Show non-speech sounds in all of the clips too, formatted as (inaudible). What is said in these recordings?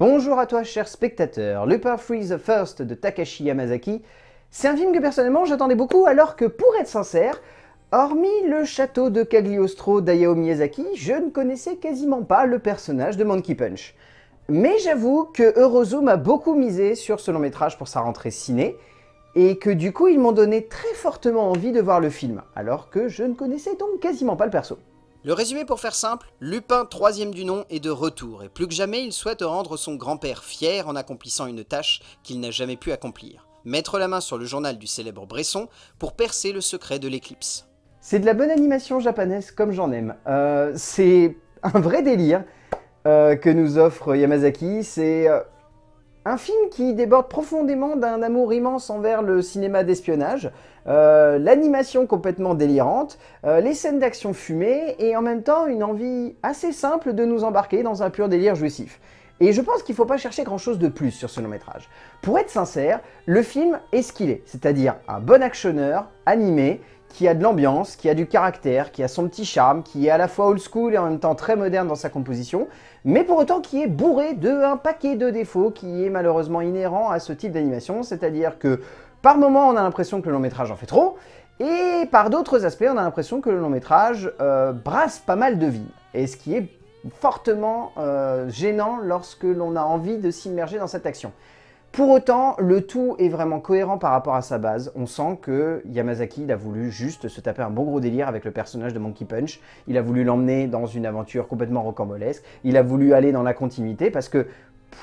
Bonjour à toi, cher spectateur. Le Freeze the First de Takashi Yamazaki, c'est un film que personnellement j'attendais beaucoup, alors que pour être sincère, hormis le château de Cagliostro d'Ayao Miyazaki, je ne connaissais quasiment pas le personnage de Monkey Punch. Mais j'avoue que Eurozoom m'a beaucoup misé sur ce long métrage pour sa rentrée ciné, et que du coup ils m'ont donné très fortement envie de voir le film, alors que je ne connaissais donc quasiment pas le perso. Le résumé pour faire simple, Lupin, troisième du nom, est de retour, et plus que jamais il souhaite rendre son grand-père fier en accomplissant une tâche qu'il n'a jamais pu accomplir, mettre la main sur le journal du célèbre Bresson pour percer le secret de l'éclipse. C'est de la bonne animation japonaise comme j'en aime. Euh, c'est un vrai délire euh, que nous offre Yamazaki, c'est euh, un film qui déborde profondément d'un amour immense envers le cinéma d'espionnage, euh, l'animation complètement délirante, euh, les scènes d'action fumées et en même temps une envie assez simple de nous embarquer dans un pur délire jouissif. Et je pense qu'il ne faut pas chercher grand chose de plus sur ce long métrage. Pour être sincère, le film est ce qu'il est, c'est-à-dire un bon actionneur, animé, qui a de l'ambiance, qui a du caractère, qui a son petit charme, qui est à la fois old school et en même temps très moderne dans sa composition, mais pour autant qui est bourré d'un paquet de défauts qui est malheureusement inhérent à ce type d'animation, c'est-à-dire que par moments on a l'impression que le long métrage en fait trop, et par d'autres aspects on a l'impression que le long métrage euh, brasse pas mal de vie, et ce qui est fortement euh, gênant lorsque l'on a envie de s'immerger dans cette action. Pour autant, le tout est vraiment cohérent par rapport à sa base. On sent que Yamazaki il a voulu juste se taper un bon gros délire avec le personnage de Monkey Punch. Il a voulu l'emmener dans une aventure complètement rocambolesque. Il a voulu aller dans la continuité parce que,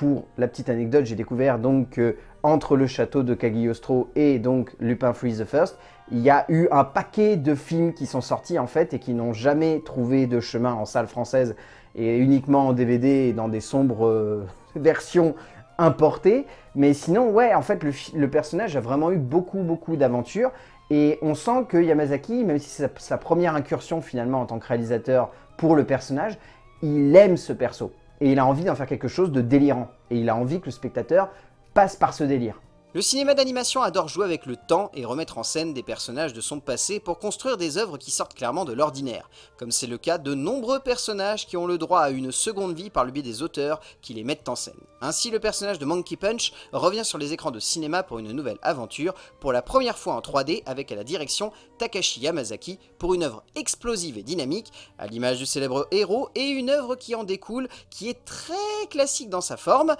pour la petite anecdote, j'ai découvert donc entre le château de Cagliostro et donc Lupin Freeze the First, il y a eu un paquet de films qui sont sortis en fait et qui n'ont jamais trouvé de chemin en salle française et uniquement en DVD et dans des sombres euh, (laughs) versions importé. Mais sinon, ouais, en fait, le, personnage a vraiment eu beaucoup, beaucoup d'aventures. Et on sent que Yamazaki, même si c'est sa, première incursion finalement en tant que réalisateur pour le personnage, il aime ce perso. Et il a envie d'en faire quelque chose de délirant. Et il a envie que le spectateur passe par ce délire. Le cinéma d'animation adore jouer avec le temps et remettre en scène des personnages de son passé pour construire des œuvres qui sortent clairement de l'ordinaire, comme c'est le cas de nombreux personnages qui ont le droit à une seconde vie par le biais des auteurs qui les mettent en scène. Ainsi, le personnage de Monkey Punch revient sur les écrans de cinéma pour une nouvelle aventure, pour la première fois en 3D avec à la direction Takashi Yamazaki pour une œuvre explosive et dynamique, à l'image du célèbre héros, et une œuvre qui en découle, qui est très classique dans sa forme,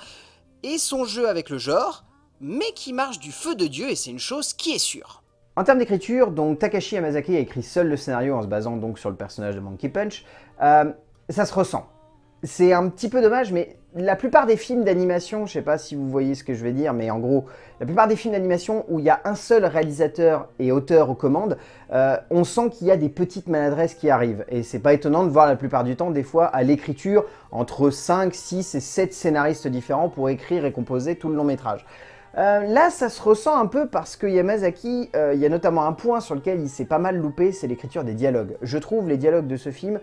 et son jeu avec le genre, mais qui marche du feu de Dieu et c'est une chose qui est sûre. En termes d'écriture, donc Takashi Yamazaki a écrit seul le scénario en se basant donc sur le personnage de Monkey Punch. Euh, ça se ressent. C'est un petit peu dommage, mais la plupart des films d'animation, je sais pas si vous voyez ce que je vais dire, mais en gros, la plupart des films d'animation où il y a un seul réalisateur et auteur aux commandes, euh, on sent qu'il y a des petites maladresses qui arrivent. Et c'est pas étonnant de voir la plupart du temps, des fois, à l'écriture, entre 5, 6 et 7 scénaristes différents pour écrire et composer tout le long métrage. Euh, là, ça se ressent un peu parce que Yamazaki, euh, il y a notamment un point sur lequel il s'est pas mal loupé, c'est l'écriture des dialogues. Je trouve les dialogues de ce film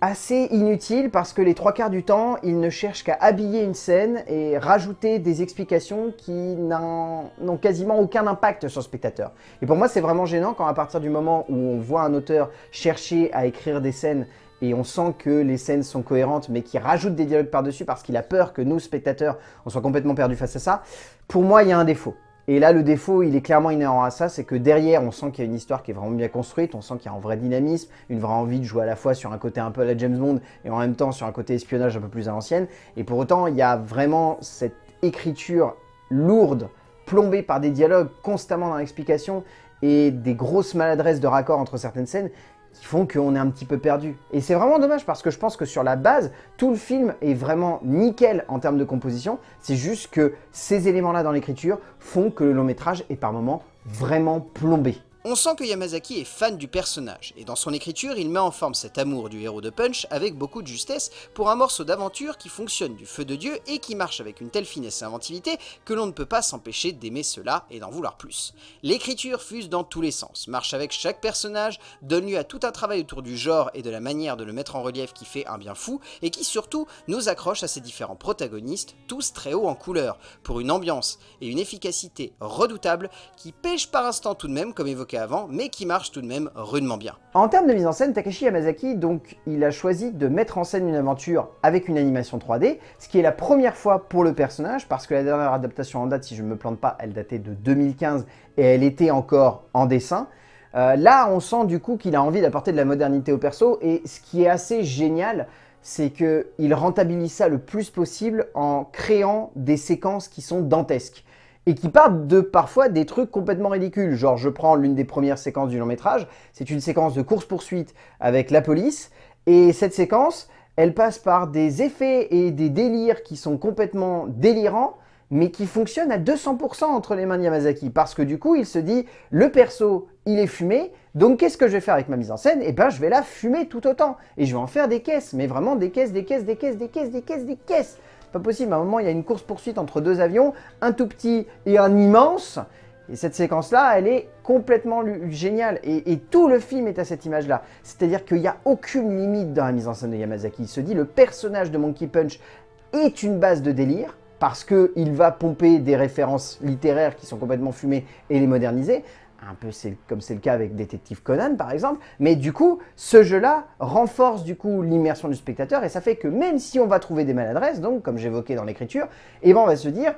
assez inutiles parce que les trois quarts du temps, il ne cherche qu'à habiller une scène et rajouter des explications qui n'ont quasiment aucun impact sur le spectateur. Et pour moi, c'est vraiment gênant quand à partir du moment où on voit un auteur chercher à écrire des scènes et on sent que les scènes sont cohérentes, mais qui rajoute des dialogues par-dessus parce qu'il a peur que nous, spectateurs, on soit complètement perdus face à ça. Pour moi, il y a un défaut. Et là, le défaut, il est clairement inhérent à ça, c'est que derrière, on sent qu'il y a une histoire qui est vraiment bien construite, on sent qu'il y a un vrai dynamisme, une vraie envie de jouer à la fois sur un côté un peu à la James Bond et en même temps sur un côté espionnage un peu plus à l'ancienne. Et pour autant, il y a vraiment cette écriture lourde, plombée par des dialogues constamment dans l'explication et des grosses maladresses de raccord entre certaines scènes qui font qu'on est un petit peu perdu. Et c'est vraiment dommage parce que je pense que sur la base, tout le film est vraiment nickel en termes de composition. C'est juste que ces éléments-là dans l'écriture font que le long métrage est par moments vraiment plombé. On sent que Yamazaki est fan du personnage, et dans son écriture, il met en forme cet amour du héros de Punch avec beaucoup de justesse pour un morceau d'aventure qui fonctionne du feu de Dieu et qui marche avec une telle finesse et inventivité que l'on ne peut pas s'empêcher d'aimer cela et d'en vouloir plus. L'écriture fuse dans tous les sens, marche avec chaque personnage, donne lieu à tout un travail autour du genre et de la manière de le mettre en relief qui fait un bien fou, et qui surtout nous accroche à ses différents protagonistes, tous très hauts en couleur, pour une ambiance et une efficacité redoutable qui pêche par instant tout de même comme évoqué avant, mais qui marche tout de même rudement bien. En termes de mise en scène, Takashi Yamazaki, donc, il a choisi de mettre en scène une aventure avec une animation 3D, ce qui est la première fois pour le personnage, parce que la dernière adaptation en date, si je ne me plante pas, elle datait de 2015 et elle était encore en dessin. Euh, là, on sent du coup qu'il a envie d'apporter de la modernité au perso, et ce qui est assez génial, c'est qu'il rentabilise ça le plus possible en créant des séquences qui sont dantesques et qui partent de parfois des trucs complètement ridicules. Genre, je prends l'une des premières séquences du long métrage, c'est une séquence de course-poursuite avec la police, et cette séquence, elle passe par des effets et des délires qui sont complètement délirants, mais qui fonctionnent à 200% entre les mains de Yamazaki, parce que du coup, il se dit, le perso, il est fumé, donc qu'est-ce que je vais faire avec ma mise en scène Eh ben, je vais la fumer tout autant, et je vais en faire des caisses, mais vraiment des caisses, des caisses, des caisses, des caisses, des caisses, des caisses pas possible. À un moment, il y a une course-poursuite entre deux avions, un tout petit et un immense. Et cette séquence-là, elle est complètement géniale. Et, tout le film est à cette image-là. C'est-à-dire qu'il n'y a aucune limite dans la mise en scène de Yamazaki. Il se dit, le personnage de Monkey Punch est une base de délire, parce qu'il va pomper des références littéraires qui sont complètement fumées et les moderniser, un peu comme c'est le cas avec Détective Conan par exemple, mais du coup, ce jeu-là renforce du coup l'immersion du spectateur et ça fait que même si on va trouver des maladresses, donc comme j'évoquais dans l'écriture, eh ben, on va se dire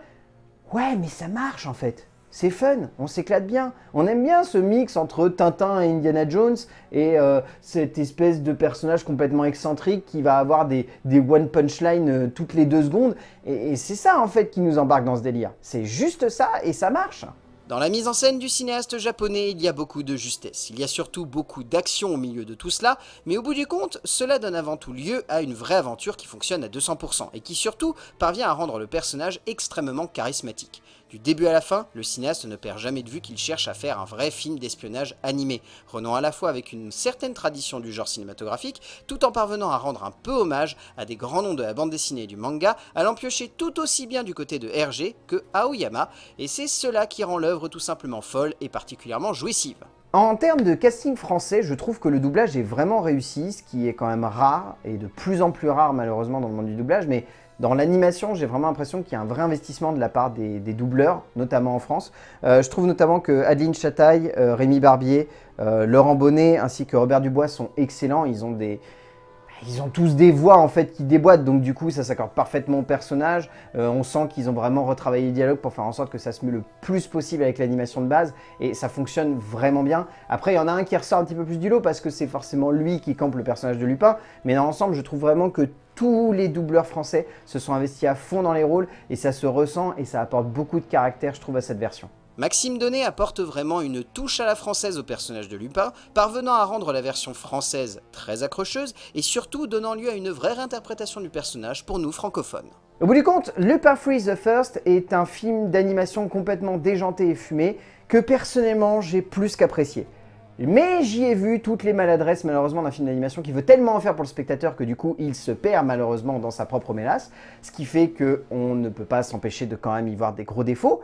ouais mais ça marche en fait, c'est fun, on s'éclate bien, on aime bien ce mix entre Tintin et Indiana Jones et euh, cette espèce de personnage complètement excentrique qui va avoir des, one punch lines euh, toutes les deux secondes et c'est ça en fait qui nous embarque dans ce délire, c'est juste ça et ça marche. Dans la mise en scène du cinéaste japonais, il y a beaucoup de justesse, il y a surtout beaucoup d'action au milieu de tout cela, mais au bout du compte, cela donne avant tout lieu à une vraie aventure qui fonctionne à 200%, et qui surtout parvient à rendre le personnage extrêmement charismatique. Du début à la fin, le cinéaste ne perd jamais de vue qu'il cherche à faire un vrai film d'espionnage animé, renonçant à la fois avec une certaine tradition du genre cinématographique, tout en parvenant à rendre un peu hommage à des grands noms de la bande dessinée et du manga, allant piocher tout aussi bien du côté de Hergé que Aoyama, et c'est cela qui rend l'œuvre tout simplement folle et particulièrement jouissive. En termes de casting français, je trouve que le doublage est vraiment réussi, ce qui est quand même rare, et de plus en plus rare malheureusement dans le monde du doublage, mais dans l'animation, j'ai vraiment l'impression qu'il y a un vrai investissement de la part des, doubleurs, notamment en France. Euh, je trouve notamment que Adeline Chataille, euh, Rémi Barbier, euh, Laurent Bonnet ainsi que Robert Dubois sont excellents. Ils ont des, bah, ils ont tous des voix en fait qui déboîtent, donc du coup ça s'accorde parfaitement au personnage. on sent qu'ils ont vraiment retravaillé le dialogue pour faire en sorte que ça se mue le plus possible avec l'animation de base et ça fonctionne vraiment bien. Après il y en a un qui ressort un petit peu plus du lot parce que c'est forcément lui qui campe le personnage de Lupin, mais dans l'ensemble je trouve vraiment que tous les doubleurs français se sont investis à fond dans les rôles et ça se ressent et ça apporte beaucoup de caractère je trouve à cette version. Maxime Donnet apporte vraiment une touche à la française au personnage de Lupin, parvenant à rendre la version française très accrocheuse et surtout donnant lieu à une vraie réinterprétation du personnage pour nous francophones. Au bout du compte, Lupin Free the First est un film d'animation complètement déjanté et fumé que personnellement j'ai plus qu'apprécié. Mais j'y ai vu toutes les maladresses malheureusement d'un film d'animation qui veut tellement en faire pour le spectateur que du coup il se perd malheureusement dans sa propre mélasse, ce qui fait que on ne peut pas s'empêcher de quand même y voir des gros défauts.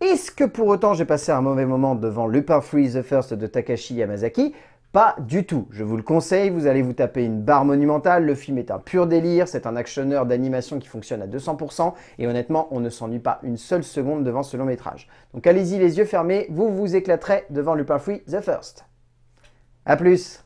Est-ce que pour autant j'ai passé un mauvais moment devant Lupin Free the First de Takashi Yamazaki pas du tout. Je vous le conseille, vous allez vous taper une barre monumentale, le film est un pur délire, c'est un actionneur d'animation qui fonctionne à 200%, et honnêtement, on ne s'ennuie pas une seule seconde devant ce long métrage. Donc allez-y les yeux fermés, vous vous éclaterez devant Lupin Free The First. A plus